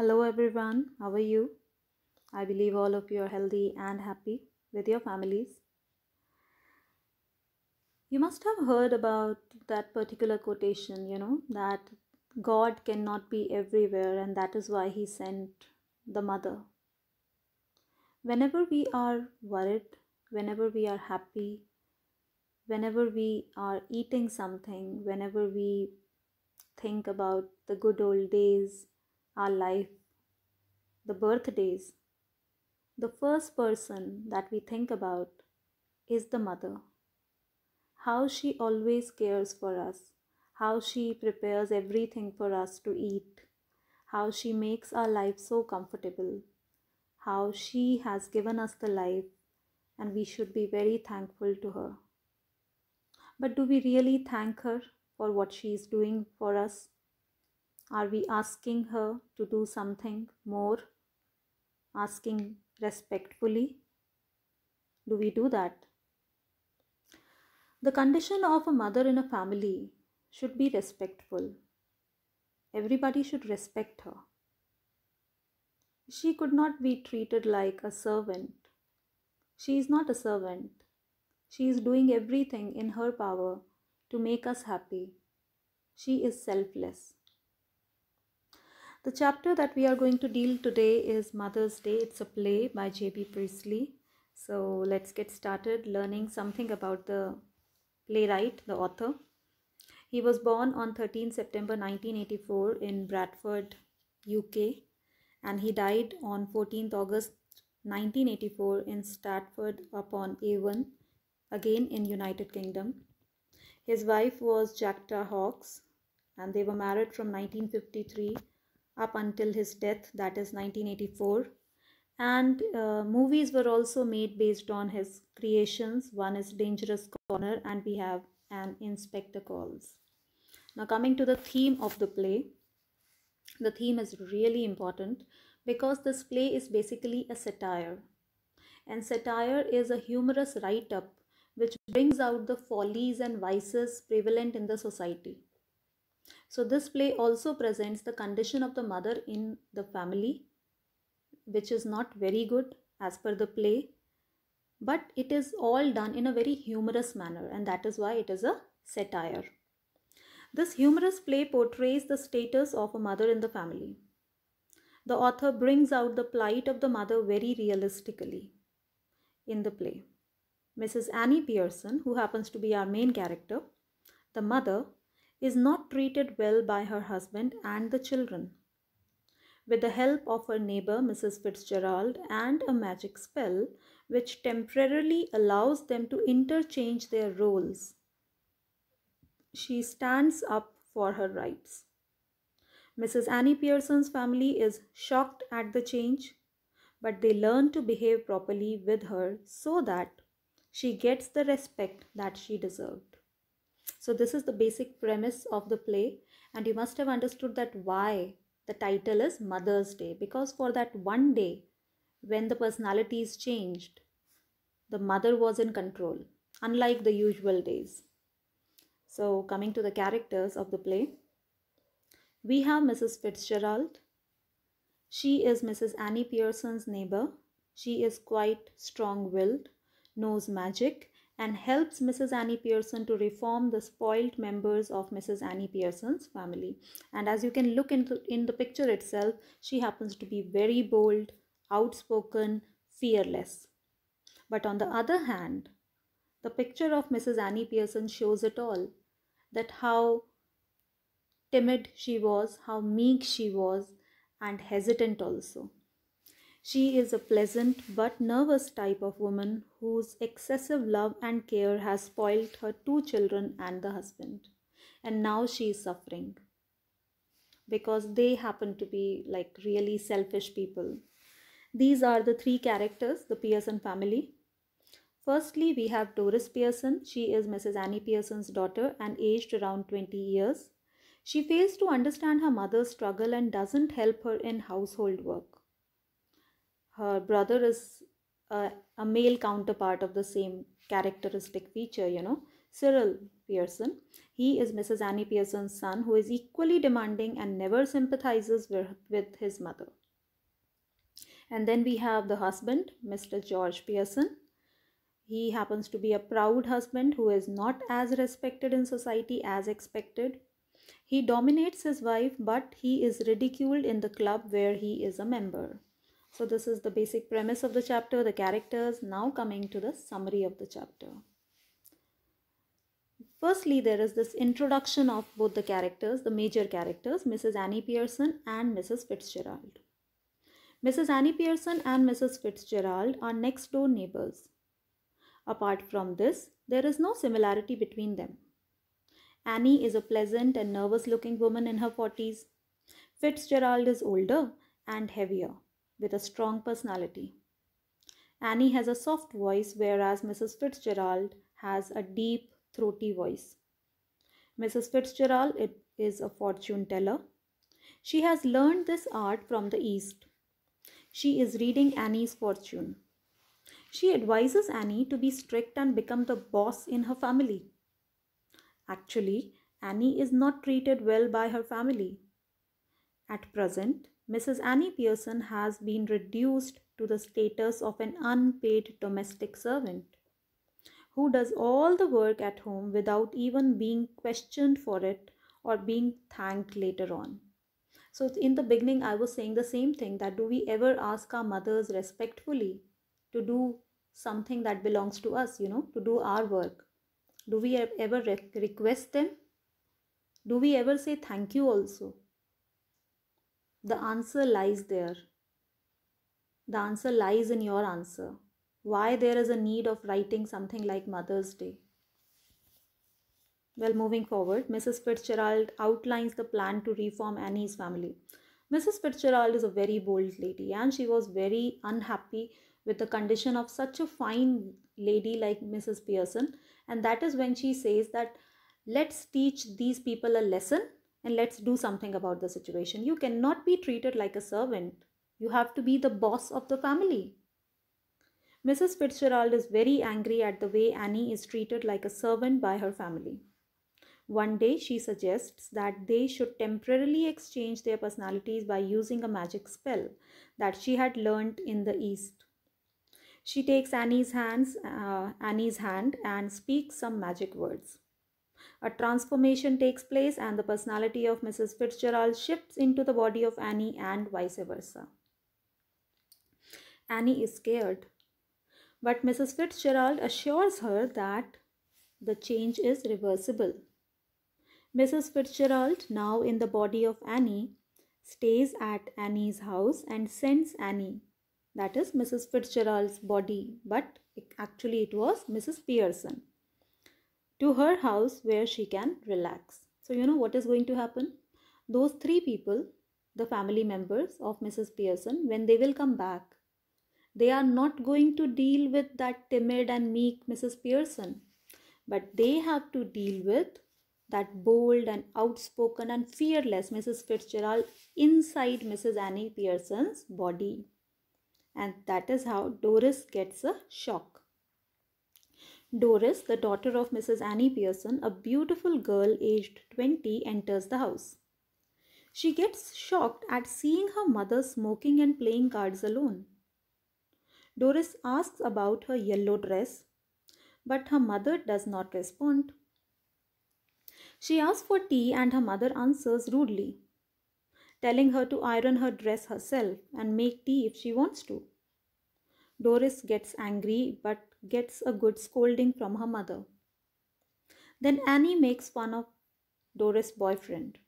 Hello everyone, how are you? I believe all of you are healthy and happy with your families. You must have heard about that particular quotation, you know, that God cannot be everywhere and that is why He sent the mother. Whenever we are worried, whenever we are happy, whenever we are eating something, whenever we think about the good old days, our life, the birthdays, the first person that we think about is the mother. How she always cares for us, how she prepares everything for us to eat, how she makes our life so comfortable, how she has given us the life, and we should be very thankful to her. But do we really thank her for what she is doing for us? Are we asking her to do something more? Asking respectfully? Do we do that? The condition of a mother in a family should be respectful. Everybody should respect her. She could not be treated like a servant. She is not a servant. She is doing everything in her power to make us happy. She is selfless. The chapter that we are going to deal today is Mother's Day. It's a play by J.B. Priestley. So let's get started learning something about the playwright, the author. He was born on 13 September 1984 in Bradford, UK, and he died on 14 August 1984 in Stratford upon Avon, again in United Kingdom. His wife was Jacta Hawkes, and they were married from 1953 up until his death, that is 1984. And uh, movies were also made based on his creations. One is Dangerous Corner, and we have an Inspector Calls. Now, coming to the theme of the play, the theme is really important because this play is basically a satire. And satire is a humorous write up which brings out the follies and vices prevalent in the society. So this play also presents the condition of the mother in the family which is not very good as per the play but it is all done in a very humorous manner and that is why it is a satire. This humorous play portrays the status of a mother in the family. The author brings out the plight of the mother very realistically in the play. Mrs. Annie Pearson, who happens to be our main character, the mother, is not treated well by her husband and the children. With the help of her neighbor, Mrs. Fitzgerald, and a magic spell, which temporarily allows them to interchange their roles, she stands up for her rights. Mrs. Annie Pearson's family is shocked at the change, but they learn to behave properly with her so that she gets the respect that she deserves. So this is the basic premise of the play and you must have understood that why the title is Mother's Day because for that one day when the personalities changed, the mother was in control unlike the usual days. So coming to the characters of the play, we have Mrs. Fitzgerald. She is Mrs. Annie Pearson's neighbor. She is quite strong willed, knows magic, and helps Mrs. Annie Pearson to reform the spoiled members of Mrs. Annie Pearson's family. And as you can look into in the picture itself, she happens to be very bold, outspoken, fearless. But on the other hand, the picture of Mrs. Annie Pearson shows it all that how timid she was, how meek she was, and hesitant also. She is a pleasant but nervous type of woman whose excessive love and care has spoiled her two children and the husband. And now she is suffering because they happen to be like really selfish people. These are the three characters, the Pearson family. Firstly, we have Doris Pearson. She is Mrs. Annie Pearson's daughter and aged around 20 years. She fails to understand her mother's struggle and doesn't help her in household work her brother is a, a male counterpart of the same characteristic feature, you know, Cyril Pearson. He is Mrs. Annie Pearson's son who is equally demanding and never sympathizes with, with his mother. And then we have the husband, Mr. George Pearson. He happens to be a proud husband who is not as respected in society as expected. He dominates his wife, but he is ridiculed in the club where he is a member. So this is the basic premise of the chapter, the characters. Now coming to the summary of the chapter. Firstly, there is this introduction of both the characters, the major characters, Mrs. Annie Pearson and Mrs. Fitzgerald. Mrs. Annie Pearson and Mrs. Fitzgerald are next door neighbors. Apart from this, there is no similarity between them. Annie is a pleasant and nervous looking woman in her 40s. Fitzgerald is older and heavier with a strong personality. Annie has a soft voice, whereas Mrs. Fitzgerald has a deep, throaty voice. Mrs. Fitzgerald is a fortune teller. She has learned this art from the East. She is reading Annie's fortune. She advises Annie to be strict and become the boss in her family. Actually, Annie is not treated well by her family. At present, Mrs. Annie Pearson has been reduced to the status of an unpaid domestic servant who does all the work at home without even being questioned for it or being thanked later on. So, in the beginning, I was saying the same thing that do we ever ask our mothers respectfully to do something that belongs to us, you know, to do our work? Do we ever re- request them? Do we ever say thank you also? The answer lies there. The answer lies in your answer. Why there is a need of writing something like Mother's Day? Well, moving forward, Mrs. Fitzgerald outlines the plan to reform Annie's family. Mrs. Fitzgerald is a very bold lady and she was very unhappy with the condition of such a fine lady like Mrs. Pearson. And that is when she says that let's teach these people a lesson and let's do something about the situation. You cannot be treated like a servant. You have to be the boss of the family. Mrs. Fitzgerald is very angry at the way Annie is treated like a servant by her family. One day, she suggests that they should temporarily exchange their personalities by using a magic spell that she had learned in the East. She takes Annie's hands, uh, Annie's hand, and speaks some magic words. A transformation takes place and the personality of Mrs. Fitzgerald shifts into the body of Annie and vice versa. Annie is scared, but Mrs. Fitzgerald assures her that the change is reversible. Mrs. Fitzgerald, now in the body of Annie, stays at Annie's house and sends Annie, that is Mrs. Fitzgerald's body, but actually it was Mrs. Pearson, to her house where she can relax. So, you know what is going to happen? Those three people, the family members of Mrs. Pearson, when they will come back, they are not going to deal with that timid and meek Mrs. Pearson, but they have to deal with that bold and outspoken and fearless Mrs. Fitzgerald inside Mrs. Annie Pearson's body. And that is how Doris gets a shock. Doris, the daughter of Mrs. Annie Pearson, a beautiful girl aged 20, enters the house. She gets shocked at seeing her mother smoking and playing cards alone. Doris asks about her yellow dress, but her mother does not respond. She asks for tea and her mother answers rudely, telling her to iron her dress herself and make tea if she wants to. Doris gets angry but gets a good scolding from her mother. Then Annie makes fun of Doris' boyfriend,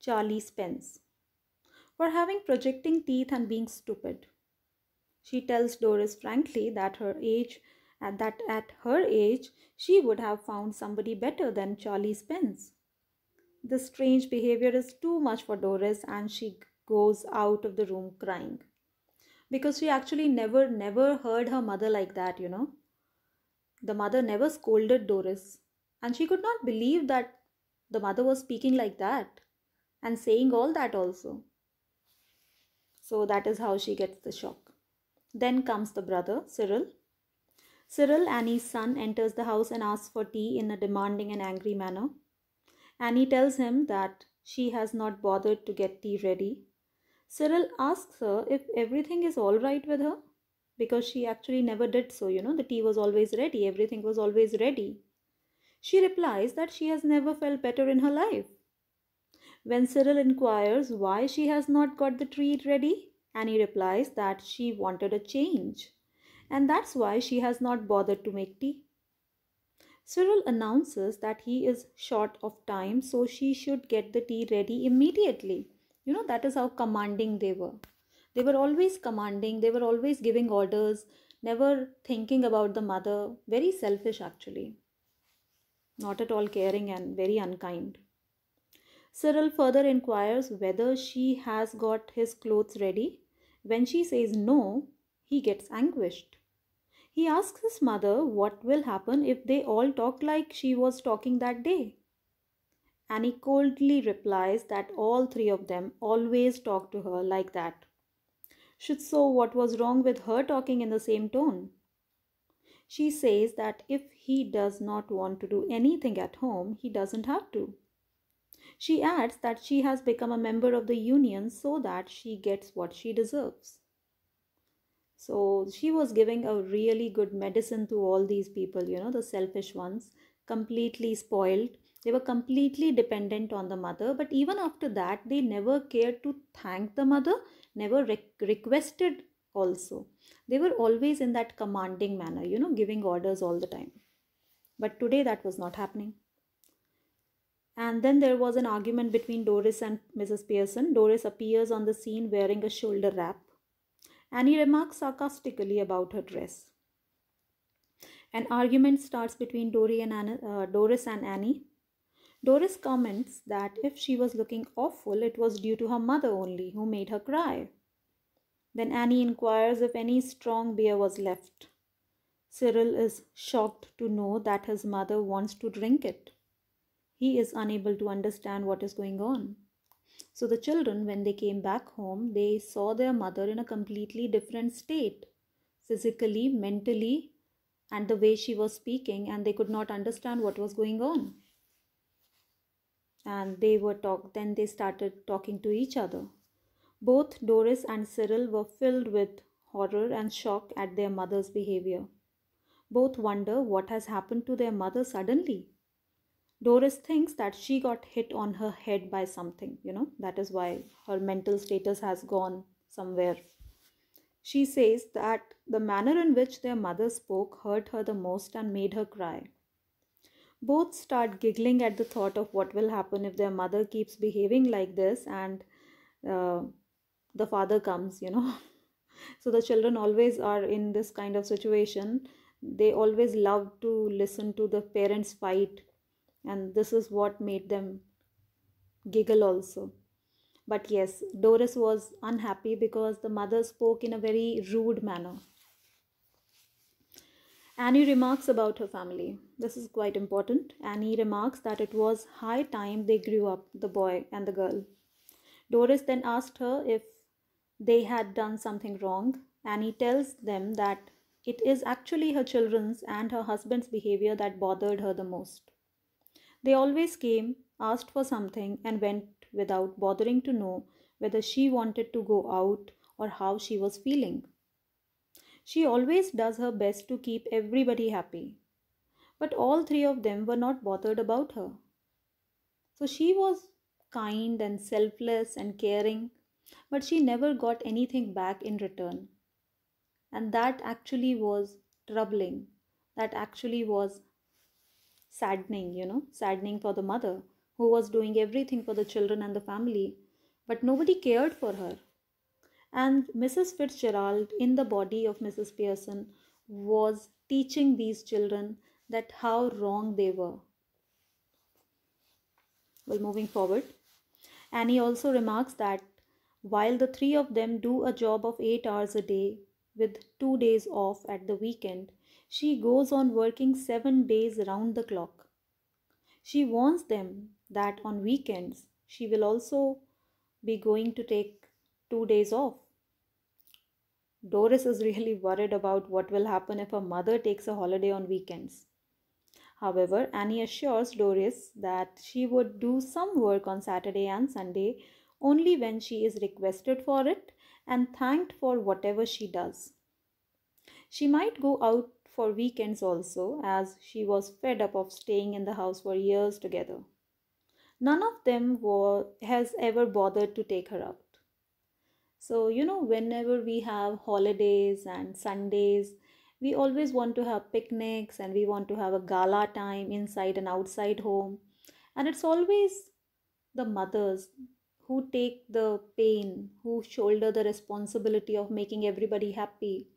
Charlie Spence, for having projecting teeth and being stupid. She tells Doris frankly that her age and that at her age she would have found somebody better than Charlie Spence. This strange behavior is too much for Doris and she goes out of the room crying because she actually never, never heard her mother like that, you know. The mother never scolded Doris, and she could not believe that the mother was speaking like that and saying all that also. So that is how she gets the shock. Then comes the brother, Cyril. Cyril, Annie's son, enters the house and asks for tea in a demanding and angry manner. Annie tells him that she has not bothered to get tea ready Cyril asks her if everything is all right with her because she actually never did so, you know, the tea was always ready, everything was always ready. She replies that she has never felt better in her life. When Cyril inquires why she has not got the treat ready, Annie replies that she wanted a change and that's why she has not bothered to make tea. Cyril announces that he is short of time, so she should get the tea ready immediately you know that is how commanding they were they were always commanding they were always giving orders never thinking about the mother very selfish actually not at all caring and very unkind cyril further inquires whether she has got his clothes ready when she says no he gets anguished he asks his mother what will happen if they all talk like she was talking that day and he coldly replies that all three of them always talk to her like that. Should so, what was wrong with her talking in the same tone? She says that if he does not want to do anything at home, he doesn't have to. She adds that she has become a member of the union so that she gets what she deserves. So she was giving a really good medicine to all these people, you know, the selfish ones, completely spoiled they were completely dependent on the mother, but even after that, they never cared to thank the mother, never re requested also. They were always in that commanding manner, you know, giving orders all the time. But today that was not happening. And then there was an argument between Doris and Mrs. Pearson. Doris appears on the scene wearing a shoulder wrap and he remarks sarcastically about her dress. An argument starts between Dory and Anna, uh, Doris and Annie. Doris comments that if she was looking awful, it was due to her mother only, who made her cry. Then Annie inquires if any strong beer was left. Cyril is shocked to know that his mother wants to drink it. He is unable to understand what is going on. So the children, when they came back home, they saw their mother in a completely different state physically, mentally, and the way she was speaking, and they could not understand what was going on and they were talk then they started talking to each other both doris and cyril were filled with horror and shock at their mother's behavior both wonder what has happened to their mother suddenly doris thinks that she got hit on her head by something you know that is why her mental status has gone somewhere she says that the manner in which their mother spoke hurt her the most and made her cry both start giggling at the thought of what will happen if their mother keeps behaving like this and uh, the father comes, you know. so the children always are in this kind of situation. They always love to listen to the parents fight, and this is what made them giggle also. But yes, Doris was unhappy because the mother spoke in a very rude manner. Annie remarks about her family. This is quite important. Annie remarks that it was high time they grew up, the boy and the girl. Doris then asked her if they had done something wrong. Annie tells them that it is actually her children's and her husband's behavior that bothered her the most. They always came, asked for something, and went without bothering to know whether she wanted to go out or how she was feeling. She always does her best to keep everybody happy. But all three of them were not bothered about her. So she was kind and selfless and caring, but she never got anything back in return. And that actually was troubling. That actually was saddening, you know, saddening for the mother who was doing everything for the children and the family, but nobody cared for her and Mrs. Fitzgerald, in the body of Mrs. Pearson, was teaching these children that how wrong they were. Well, moving forward, Annie also remarks that while the three of them do a job of eight hours a day with two days off at the weekend, she goes on working seven days round the clock. She warns them that on weekends she will also be going to take two days off. Doris is really worried about what will happen if her mother takes a holiday on weekends. However, Annie assures Doris that she would do some work on Saturday and Sunday only when she is requested for it and thanked for whatever she does. She might go out for weekends also, as she was fed up of staying in the house for years together. None of them was, has ever bothered to take her up. So, you know, whenever we have holidays and Sundays, we always want to have picnics and we want to have a gala time inside and outside home. And it's always the mothers who take the pain, who shoulder the responsibility of making everybody happy.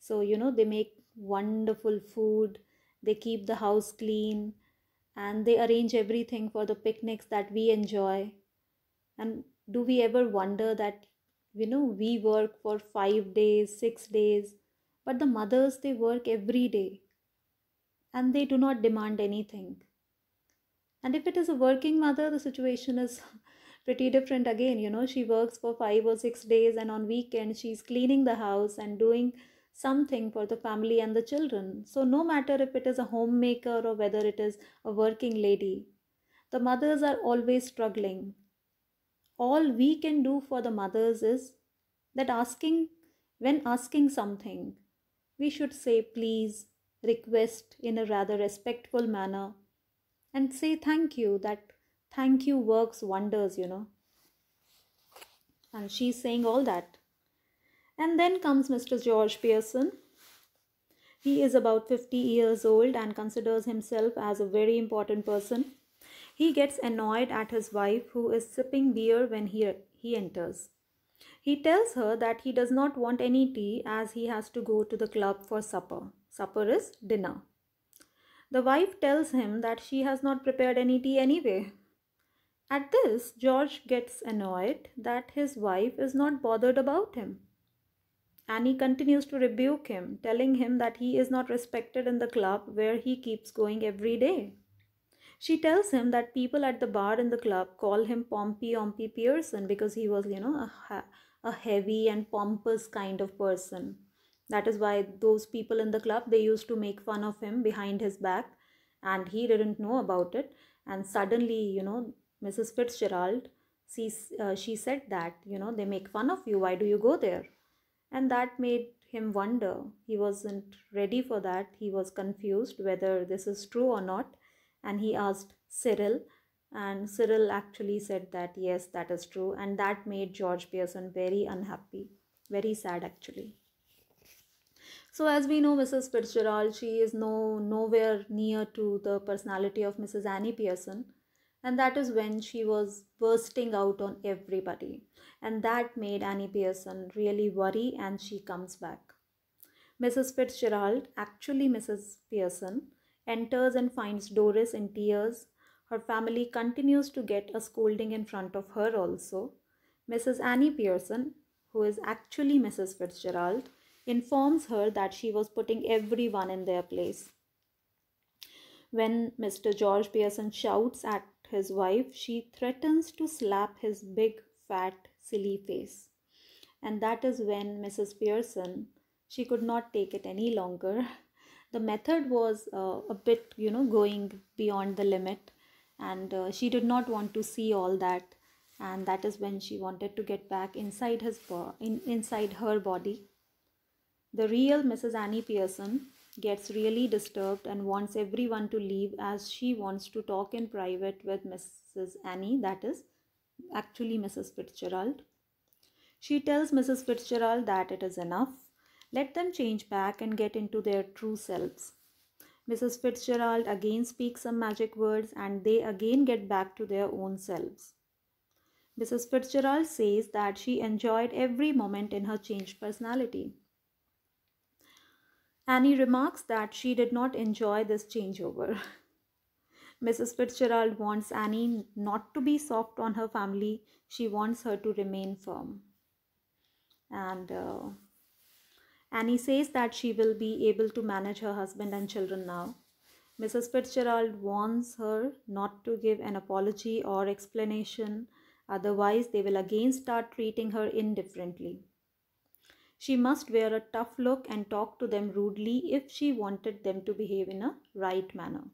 So, you know, they make wonderful food, they keep the house clean, and they arrange everything for the picnics that we enjoy. And do we ever wonder that you know we work for 5 days 6 days but the mothers they work every day and they do not demand anything and if it is a working mother the situation is pretty different again you know she works for 5 or 6 days and on weekend she's cleaning the house and doing something for the family and the children so no matter if it is a homemaker or whether it is a working lady the mothers are always struggling all we can do for the mothers is that asking, when asking something, we should say please, request in a rather respectful manner, and say thank you. That thank you works wonders, you know. And she's saying all that. And then comes Mr. George Pearson. He is about 50 years old and considers himself as a very important person. He gets annoyed at his wife who is sipping beer when he, he enters. He tells her that he does not want any tea as he has to go to the club for supper. Supper is dinner. The wife tells him that she has not prepared any tea anyway. At this, George gets annoyed that his wife is not bothered about him. Annie continues to rebuke him, telling him that he is not respected in the club where he keeps going every day. She tells him that people at the bar in the club call him Pompey Pompey Pearson because he was, you know, a, a heavy and pompous kind of person. That is why those people in the club they used to make fun of him behind his back, and he didn't know about it. And suddenly, you know, Mrs. Fitzgerald, she uh, she said that you know they make fun of you. Why do you go there? And that made him wonder. He wasn't ready for that. He was confused whether this is true or not and he asked Cyril and Cyril actually said that yes that is true and that made George Pearson very unhappy very sad actually so as we know Mrs Fitzgerald she is no nowhere near to the personality of Mrs Annie Pearson and that is when she was bursting out on everybody and that made Annie Pearson really worry and she comes back Mrs Fitzgerald actually Mrs Pearson enters and finds Doris in tears. Her family continues to get a scolding in front of her also. Mrs. Annie Pearson, who is actually Mrs. Fitzgerald, informs her that she was putting everyone in their place. When Mr. George Pearson shouts at his wife, she threatens to slap his big, fat, silly face. And that is when Mrs. Pearson, she could not take it any longer the method was uh, a bit you know going beyond the limit and uh, she did not want to see all that and that is when she wanted to get back inside his bo- in, inside her body the real mrs annie pearson gets really disturbed and wants everyone to leave as she wants to talk in private with mrs annie that is actually mrs fitzgerald she tells mrs fitzgerald that it is enough let them change back and get into their true selves. Mrs. Fitzgerald again speaks some magic words and they again get back to their own selves. Mrs. Fitzgerald says that she enjoyed every moment in her changed personality. Annie remarks that she did not enjoy this changeover. Mrs. Fitzgerald wants Annie not to be soft on her family. She wants her to remain firm. And uh, Annie says that she will be able to manage her husband and children now. Mrs. Fitzgerald warns her not to give an apology or explanation, otherwise, they will again start treating her indifferently. She must wear a tough look and talk to them rudely if she wanted them to behave in a right manner.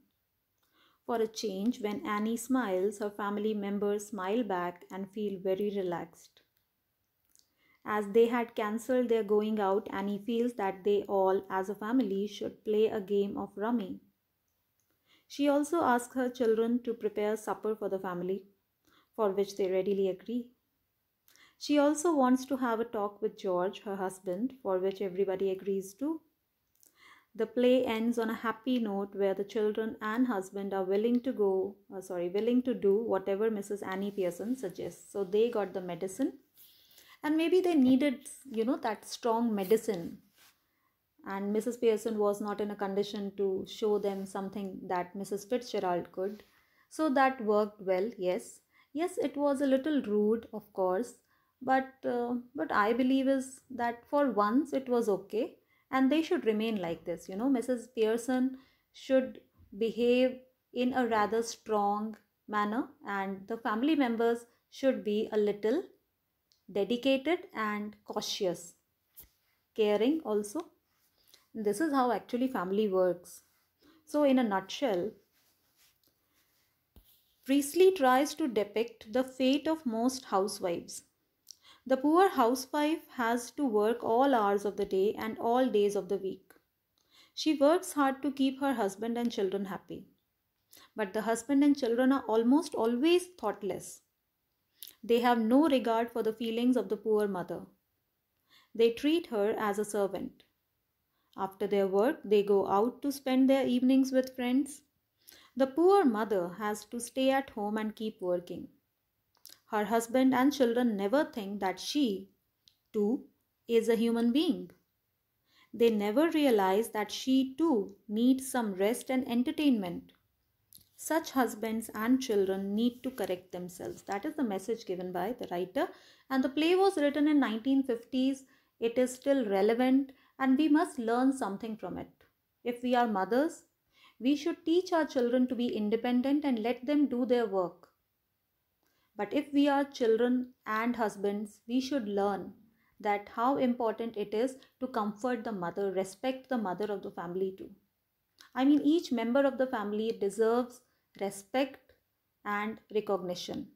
For a change, when Annie smiles, her family members smile back and feel very relaxed as they had cancelled their going out and he feels that they all, as a family, should play a game of rummy. She also asks her children to prepare supper for the family, for which they readily agree. She also wants to have a talk with George, her husband, for which everybody agrees to. The play ends on a happy note where the children and husband are willing to go, uh, sorry, willing to do whatever Mrs. Annie Pearson suggests. So they got the medicine and maybe they needed you know that strong medicine and mrs pearson was not in a condition to show them something that mrs fitzgerald could so that worked well yes yes it was a little rude of course but uh, i believe is that for once it was okay and they should remain like this you know mrs pearson should behave in a rather strong manner and the family members should be a little dedicated and cautious, caring also. This is how actually family works. So, in a nutshell, Priestley tries to depict the fate of most housewives. The poor housewife has to work all hours of the day and all days of the week. She works hard to keep her husband and children happy. But the husband and children are almost always thoughtless. They have no regard for the feelings of the poor mother. They treat her as a servant. After their work, they go out to spend their evenings with friends. The poor mother has to stay at home and keep working. Her husband and children never think that she, too, is a human being. They never realize that she, too, needs some rest and entertainment. Such husbands and children need to correct themselves. That is the message given by the writer. And the play was written in 1950s. It is still relevant and we must learn something from it. If we are mothers, we should teach our children to be independent and let them do their work. But if we are children and husbands, we should learn that how important it is to comfort the mother, respect the mother of the family too. I mean, each member of the family deserves respect, and recognition.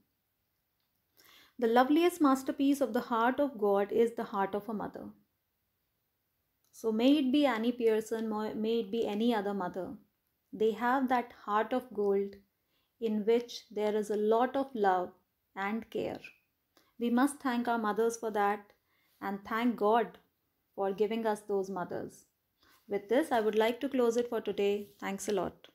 The loveliest masterpiece of the heart of God is the heart of a mother. So, may it be Annie Pearson, may it be any other mother, they have that heart of gold in which there is a lot of love and care. We must thank our mothers for that and thank God for giving us those mothers. With this, I would like to close it for today. Thanks a lot.